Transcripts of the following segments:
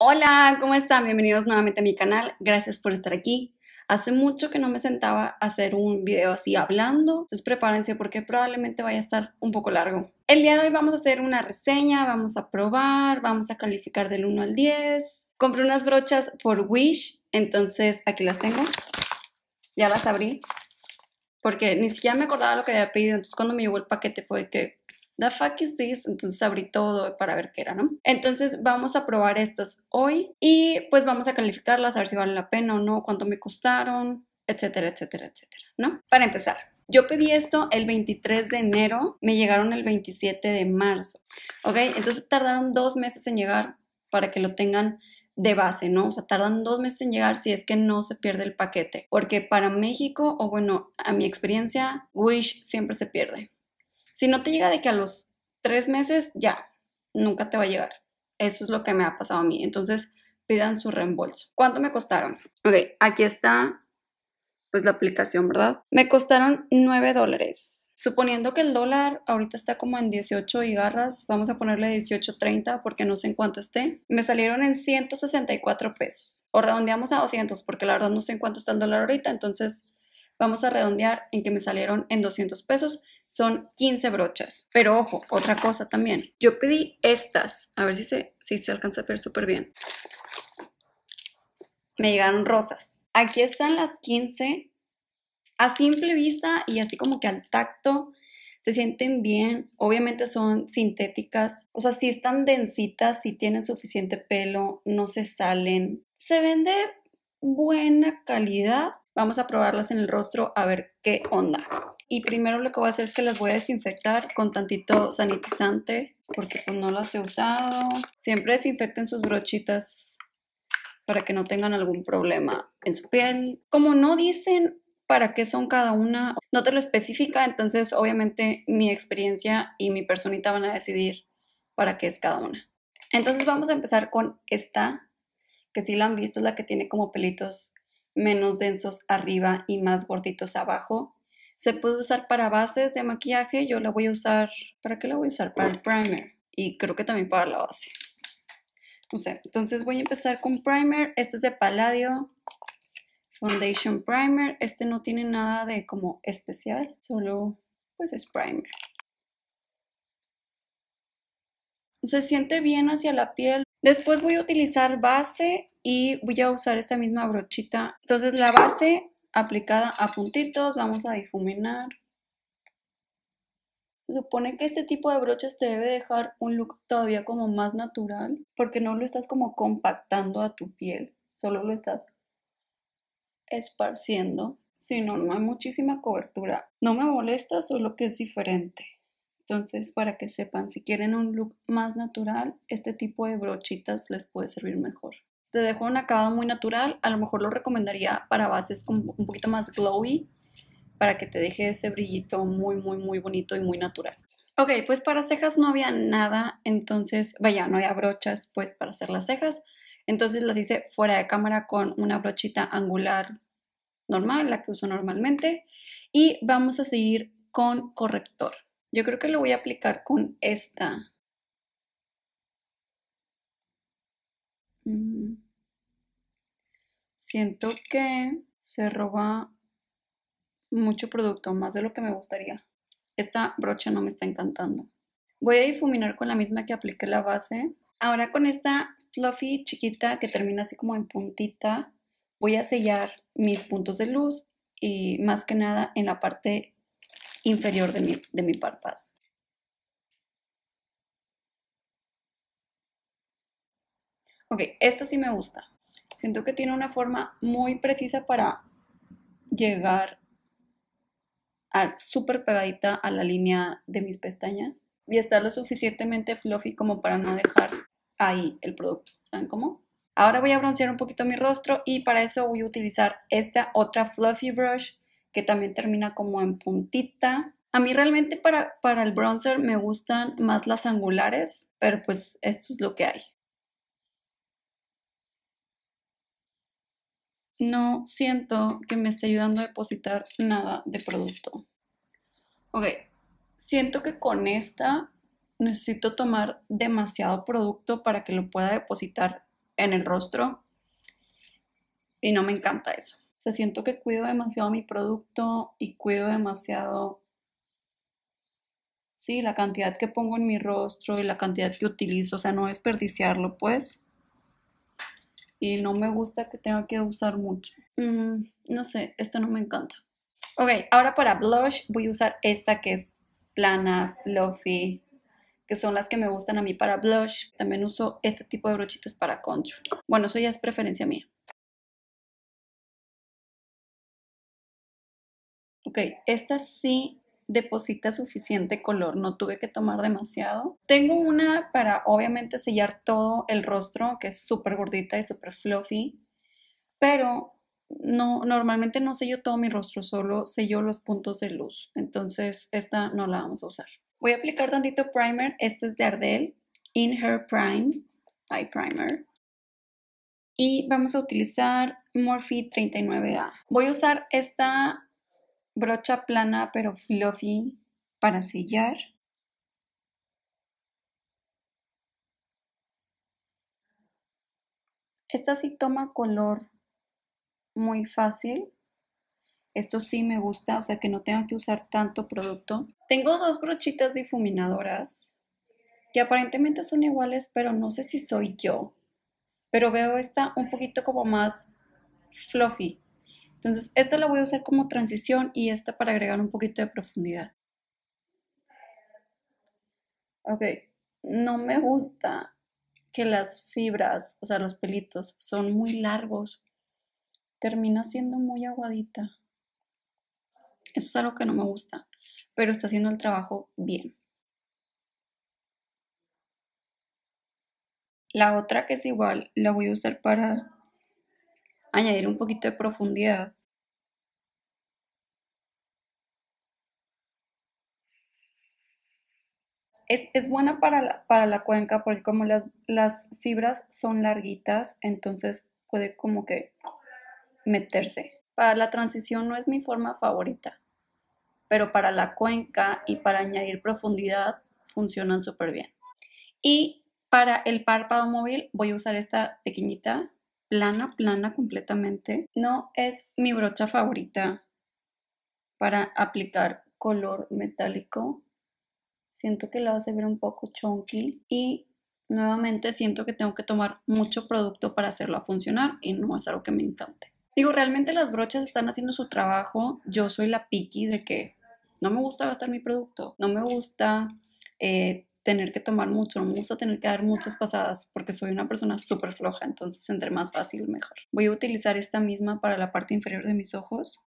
Hola, ¿cómo están? Bienvenidos nuevamente a mi canal. Gracias por estar aquí. Hace mucho que no me sentaba a hacer un video así hablando, entonces prepárense porque probablemente vaya a estar un poco largo. El día de hoy vamos a hacer una reseña, vamos a probar, vamos a calificar del 1 al 10. Compré unas brochas por Wish, entonces aquí las tengo. Ya las abrí porque ni siquiera me acordaba lo que había pedido, entonces cuando me llegó el paquete fue que the fuck is this? Entonces abrí todo para ver qué era, ¿no? Entonces vamos a probar estas hoy y pues vamos a calificarlas, a ver si vale la pena o no, cuánto me costaron, etcétera, etcétera, etcétera, ¿no? Para empezar, yo pedí esto el 23 de enero, me llegaron el 27 de marzo, ¿ok? Entonces tardaron dos meses en llegar para que lo tengan de base, ¿no? O sea, tardan dos meses en llegar si es que no se pierde el paquete, porque para México, o bueno, a mi experiencia, Wish siempre se pierde. Si no te llega de que a los tres meses, ya, nunca te va a llegar. Eso es lo que me ha pasado a mí. Entonces, pidan su reembolso. ¿Cuánto me costaron? Ok, aquí está pues la aplicación, ¿verdad? Me costaron 9 dólares. Suponiendo que el dólar ahorita está como en 18 y garras, vamos a ponerle 18.30 porque no sé en cuánto esté. Me salieron en 164 pesos. O redondeamos a 200 porque la verdad no sé en cuánto está el dólar ahorita, entonces vamos a redondear en que me salieron en 200 pesos, son 15 brochas. Pero ojo, otra cosa también, yo pedí estas, a ver si se, si se alcanza a ver súper bien. Me llegaron rosas. Aquí están las 15. A simple vista y así como que al tacto se sienten bien. Obviamente son sintéticas, o sea, si están densitas, Si tienen suficiente pelo, no se salen. Se vende buena calidad. Vamos a probarlas en el rostro a ver qué onda. Y primero lo que voy a hacer es que las voy a desinfectar con tantito sanitizante porque pues no las he usado. Siempre desinfecten sus brochitas para que no tengan algún problema en su piel. Como no dicen para qué son cada una, no te lo especifica, entonces obviamente mi experiencia y mi personita van a decidir para qué es cada una. Entonces vamos a empezar con esta, que si la han visto, es la que tiene como pelitos menos densos arriba y más gorditos abajo. Se puede usar para bases de maquillaje. Yo la voy a usar. ¿Para qué la voy a usar? Para el primer. Y creo que también para la base. No sé. entonces voy a empezar con primer. Este es de Palladio. Foundation Primer. Este no tiene nada de como especial. Solo pues es primer. Se siente bien hacia la piel. Después voy a utilizar base y voy a usar esta misma brochita. Entonces la base aplicada a puntitos, vamos a difuminar. Se supone que este tipo de brochas te debe dejar un look todavía como más natural, porque no lo estás como compactando a tu piel, solo lo estás esparciendo. Si no, no hay muchísima cobertura. No me molesta, solo que es diferente. Entonces, para que sepan, si quieren un look más natural, este tipo de brochitas les puede servir mejor te dejó un acabado muy natural. A lo mejor lo recomendaría para bases un poquito más glowy, para que te deje ese brillito muy, muy, muy bonito y muy natural. Ok, pues para cejas no había nada, entonces, vaya, no había brochas pues para hacer las cejas. Entonces las hice fuera de cámara con una brochita angular normal, la que uso normalmente. Y vamos a seguir con corrector. Yo creo que lo voy a aplicar con esta Siento que se roba mucho producto, más de lo que me gustaría. Esta brocha no me está encantando. Voy a difuminar con la misma que apliqué la base. Ahora con esta fluffy chiquita que termina así como en puntita, voy a sellar mis puntos de luz y más que nada en la parte inferior de mi, de mi párpado. Ok, esta sí me gusta. Siento que tiene una forma muy precisa para llegar súper pegadita a la línea de mis pestañas y estar lo suficientemente fluffy como para no dejar ahí el producto. ¿Saben cómo? Ahora voy a broncear un poquito mi rostro y para eso voy a utilizar esta otra fluffy brush que también termina como en puntita. A mí realmente para, para el bronzer me gustan más las angulares, pero pues esto es lo que hay. no siento que me esté ayudando a depositar nada de producto. Ok, siento que con esta necesito tomar demasiado producto para que lo pueda depositar en el rostro y no me encanta eso. O sea, siento que cuido demasiado mi producto y cuido demasiado, sí, la cantidad que pongo en mi rostro y la cantidad que utilizo, o sea, no desperdiciarlo, pues y no me gusta que tenga que usar mucho. no sé, esta no me encanta. Ok, ahora para blush voy a usar esta que es plana, fluffy, que son las que me gustan a mí para blush. También uso este tipo de brochitas para contour. Bueno, eso ya es preferencia mía. Ok, esta sí deposita suficiente color, no tuve que tomar demasiado. Tengo una para obviamente sellar todo el rostro, que es súper gordita y súper fluffy, pero no, normalmente no sello todo mi rostro, solo sello los puntos de luz, entonces esta no la vamos a usar. Voy a aplicar tantito primer, este es de Ardell, In Her Prime Eye Primer. Y vamos a utilizar Morphe 39A. Voy a usar esta brocha plana pero fluffy para sellar. Esta sí toma color muy fácil. Esto sí me gusta, o sea que no tengo que usar tanto producto. Tengo dos brochitas difuminadoras que aparentemente son iguales, pero no sé si soy yo. Pero veo esta un poquito como más fluffy, entonces, esta la voy a usar como transición y esta para agregar un poquito de profundidad. Ok, no me gusta que las fibras, o sea, los pelitos, son muy largos. Termina siendo muy aguadita. Eso es algo que no me gusta, pero está haciendo el trabajo bien. La otra que es igual, la voy a usar para añadir un poquito de profundidad. Es, buena para la, para la, cuenca porque como las, las fibras son larguitas, entonces puede como que meterse. Para la transición no es mi forma favorita, pero para la cuenca y para añadir profundidad funcionan súper bien. Y para el párpado móvil voy a usar esta pequeñita plana, plana completamente, no es mi brocha favorita para aplicar color metálico. Siento que la hace ver un poco chunky y nuevamente siento que tengo que tomar mucho producto para hacerla funcionar y no es algo que me encante. Digo, realmente las brochas están haciendo su trabajo. Yo soy la piqui de que no me gusta gastar mi producto, no me gusta eh, tener que tomar mucho, me gusta tener que dar muchas pasadas porque soy una persona súper floja, entonces entre más fácil mejor. Voy a utilizar esta misma para la parte inferior de mis ojos.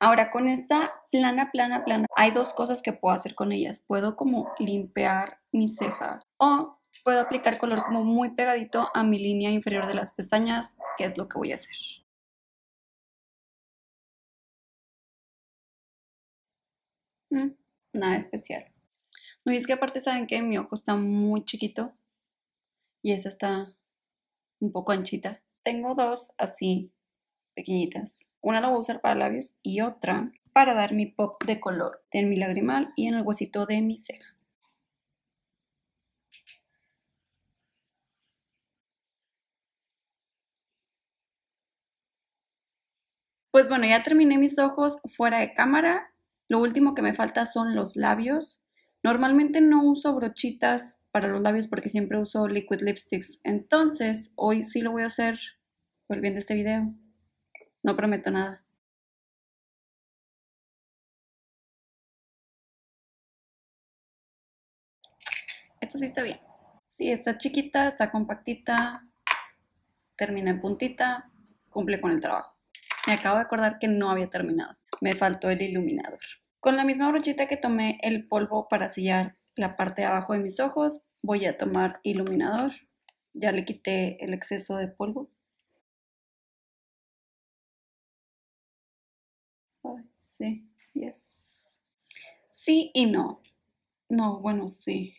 Ahora con esta plana, plana, plana, hay dos cosas que puedo hacer con ellas. Puedo como limpiar mi ceja o puedo aplicar color como muy pegadito a mi línea inferior de las pestañas, que es lo que voy a hacer. Mm nada especial. No, y es que aparte saben que mi ojo está muy chiquito y esa está un poco anchita. Tengo dos así pequeñitas. Una la voy a usar para labios y otra para dar mi pop de color en mi lagrimal y en el huesito de mi ceja. Pues bueno, ya terminé mis ojos fuera de cámara lo último que me falta son los labios. Normalmente no uso brochitas para los labios porque siempre uso liquid lipsticks. Entonces, hoy sí lo voy a hacer Volviendo a este video. No prometo nada. Esto sí está bien. Sí, está chiquita, está compactita, termina en puntita, cumple con el trabajo. Me acabo de acordar que no había terminado. Me faltó el iluminador. Con la misma brochita que tomé el polvo para sellar la parte de abajo de mis ojos, voy a tomar iluminador. Ya le quité el exceso de polvo. Sí, yes. Sí y no. No, bueno, sí.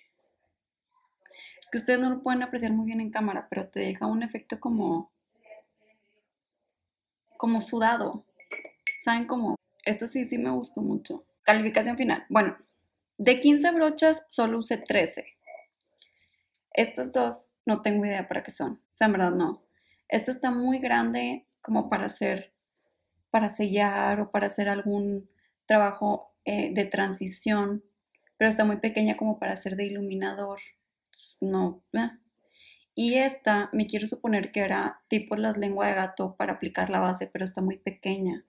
Es que ustedes no lo pueden apreciar muy bien en cámara, pero te deja un efecto como como sudado. ¿Saben cómo? Esta sí, sí me gustó mucho. Calificación final. Bueno, de 15 brochas solo usé 13. Estas dos no tengo idea para qué son. O sea, en verdad no. Esta está muy grande como para hacer, para sellar o para hacer algún trabajo eh, de transición, pero está muy pequeña como para hacer de iluminador. No. Eh. Y esta, me quiero suponer que era tipo las lenguas de gato para aplicar la base, pero está muy pequeña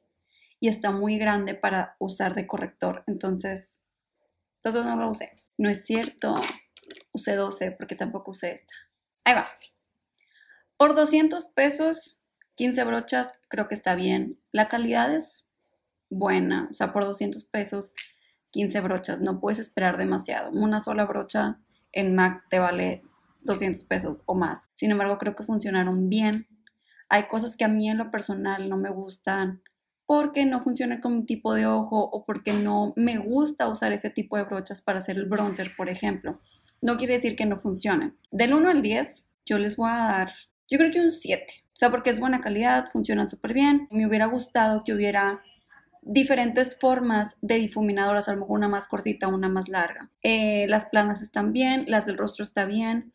y está muy grande para usar de corrector. Entonces, no lo usé. No es cierto. Usé 12 porque tampoco usé esta. Ahí va. Por 200 pesos, 15 brochas, creo que está bien. La calidad es buena. O sea, por 200 pesos, 15 brochas. No puedes esperar demasiado. Una sola brocha en Mac te vale 200 pesos o más. Sin embargo, creo que funcionaron bien. Hay cosas que a mí en lo personal no me gustan porque no funciona con mi tipo de ojo o porque no me gusta usar ese tipo de brochas para hacer el bronzer, por ejemplo. No quiere decir que no funcionen. Del 1 al 10, yo les voy a dar, yo creo que un 7. O sea, porque es buena calidad, funcionan súper bien. Me hubiera gustado que hubiera diferentes formas de difuminadoras, a lo mejor una más cortita, una más larga. Eh, las planas están bien, las del rostro está bien,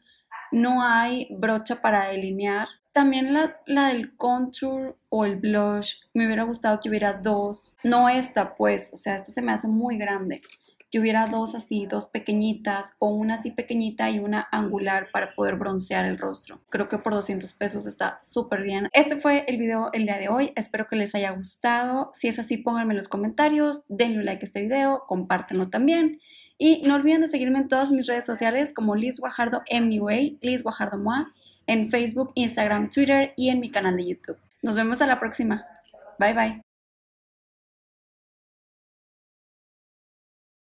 no hay brocha para delinear, también la, la, del contour o el blush, me hubiera gustado que hubiera dos, no esta pues, o sea, esta se me hace muy grande, que hubiera dos así, dos pequeñitas o una así pequeñita y una angular para poder broncear el rostro. Creo que por 200 pesos está súper bien. Este fue el video el día de hoy, espero que les haya gustado. Si es así, pónganme en los comentarios, denle un like a este video, compártanlo también. Y no olviden de seguirme en todas mis redes sociales como Liz Guajardo MUA, Liz Guajardo MUA en Facebook, Instagram, Twitter y en mi canal de YouTube. Nos vemos a la próxima. Bye bye.